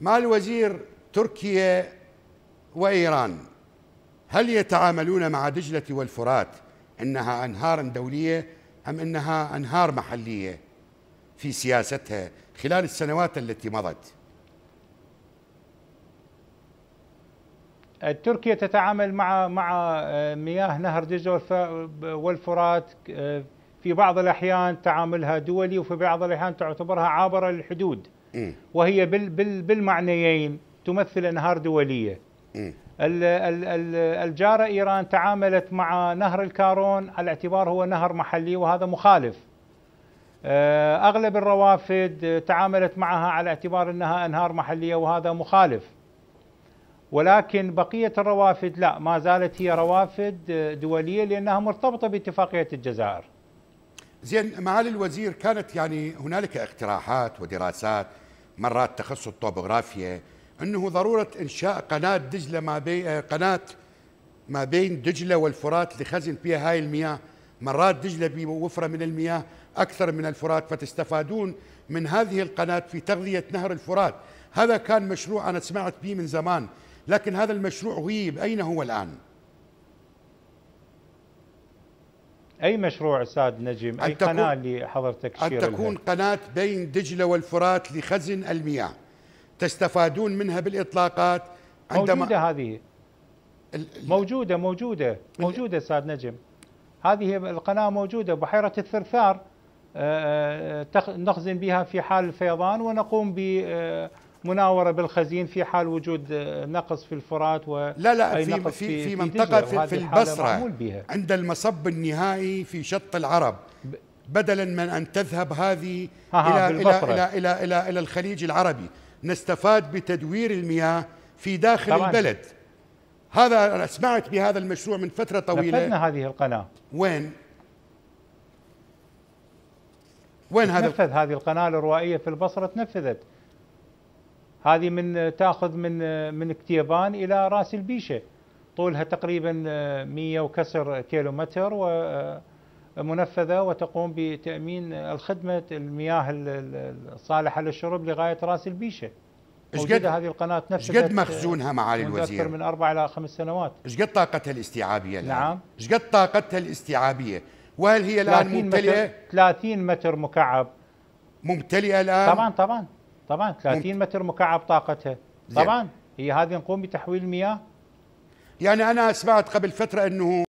مال وزير تركيا وإيران هل يتعاملون مع دجلة والفرات أنها أنهار دولية أم أنها أنهار محلية في سياستها خلال السنوات التي مضت أه، تركيا تتعامل مع مع أه، مياه نهر دجلة والفرات أه، في بعض الأحيان تعاملها دولي وفي بعض الأحيان تعتبرها عابرة للحدود إيه. وهي بال بال بالمعنيين تمثل انهار دوليه إيه. الجارة إيران تعاملت مع نهر الكارون على اعتبار هو نهر محلي وهذا مخالف آه، أغلب الروافد تعاملت معها على اعتبار أنها أنهار محلية وهذا مخالف ولكن بقية الروافد لا ما زالت هي روافد دولية لأنها مرتبطة باتفاقية الجزائر زين معالي الوزير كانت يعني هنالك اقتراحات ودراسات مرات تخص الطوبوغرافيا انه ضروره انشاء قناه دجله ما بين آه، قناه ما بين دجله والفرات لخزن فيها هاي المياه مرات دجله بوفره من المياه اكثر من الفرات فتستفادون من هذه القناه في تغذيه نهر الفرات هذا كان مشروع انا سمعت به من زمان لكن هذا المشروع غيب اين هو الان اي مشروع استاذ نجم اي قناه لحضرتك ان تكون لها؟ قناه بين دجله والفرات لخزن المياه تستفادون منها بالاطلاقات عندما موجوده هذه موجوده موجوده موجوده استاذ نجم هذه القناه موجوده بحيره الثرثار آه، آه، نخزن بها في حال الفيضان ونقوم ب آه، مناوره بالخزين في حال وجود آه، نقص في الفرات و لا لا في نقص في, في, في منطقه في, في البصره بها. عند المصب النهائي في شط العرب بدلا من ان تذهب هذه ها إلى, إلى, إلى, الى الى الى الى الخليج العربي نستفاد بتدوير المياه في داخل طبعاً. البلد هذا سمعت بهذا المشروع من فتره طويله نفذنا هذه القناه وين وين هذا نفذ هذه القناه الروائيه في البصره تنفذت هذه من تاخذ من من كتيبان الى راس البيشه طولها تقريبا 100 آه، وكسر كيلومتر ومنفذه آه، وتقوم بتامين الخدمه المياه الصالحه للشرب لغايه راس البيشه ايش قد هذه القناه نفسها قد مخزونها معالي الوزير اكثر من اربع الى خمس سنوات ايش قد طاقتها الاستيعابيه الان؟ نعم ايش قد طاقتها الاستيعابيه؟ وهل هي الان ممتلئه؟ 30 متر مكعب ممتلئه الان؟ طبعا طبعا طبعا 30 ممكن. متر مكعب طاقتها طبعا هي هذه نقوم بتحويل المياه يعني انا سمعت قبل فتره انه